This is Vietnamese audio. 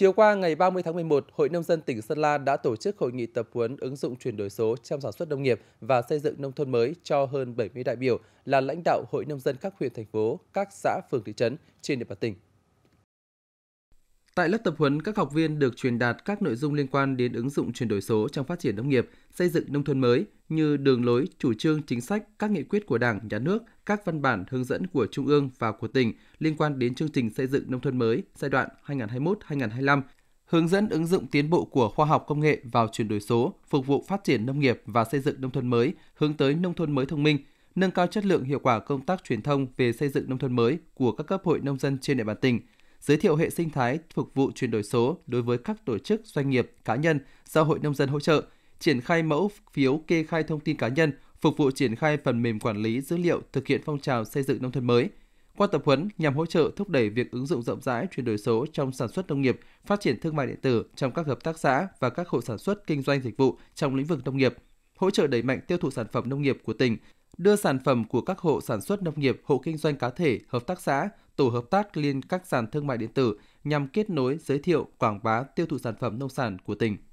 Chiều qua ngày 30 tháng 11, Hội Nông dân tỉnh Sơn La đã tổ chức hội nghị tập huấn ứng dụng chuyển đổi số trong sản xuất nông nghiệp và xây dựng nông thôn mới cho hơn 70 đại biểu là lãnh đạo Hội Nông dân các huyện, thành phố, các xã, phường, thị trấn trên địa bàn tỉnh. Tại lớp tập huấn, các học viên được truyền đạt các nội dung liên quan đến ứng dụng chuyển đổi số trong phát triển nông nghiệp, xây dựng nông thôn mới như đường lối, chủ trương, chính sách, các nghị quyết của Đảng, Nhà nước, các văn bản hướng dẫn của Trung ương và của tỉnh liên quan đến chương trình xây dựng nông thôn mới giai đoạn 2021-2025, hướng dẫn ứng dụng tiến bộ của khoa học công nghệ vào chuyển đổi số, phục vụ phát triển nông nghiệp và xây dựng nông thôn mới hướng tới nông thôn mới thông minh, nâng cao chất lượng hiệu quả công tác truyền thông về xây dựng nông thôn mới của các cấp hội nông dân trên địa bàn tỉnh – giới thiệu hệ sinh thái phục vụ chuyển đổi số đối với các tổ chức, doanh nghiệp, cá nhân do Hội Nông dân hỗ trợ, triển khai mẫu phiếu kê khai thông tin cá nhân, phục vụ triển khai phần mềm quản lý dữ liệu thực hiện phong trào xây dựng nông thôn mới. Qua tập huấn nhằm hỗ trợ thúc đẩy việc ứng dụng rộng rãi chuyển đổi số trong sản xuất nông nghiệp, phát triển thương mại điện tử trong các hợp tác xã và các hộ sản xuất kinh doanh dịch vụ trong lĩnh vực nông nghiệp, hỗ trợ đẩy mạnh tiêu thụ sản phẩm nông nghiệp của tỉnh, đưa sản phẩm của các hộ sản xuất nông nghiệp, hộ kinh doanh cá thể, hợp tác xã, tổ hợp tác lên các sàn thương mại điện tử nhằm kết nối, giới thiệu, quảng bá tiêu thụ sản phẩm nông sản của tỉnh.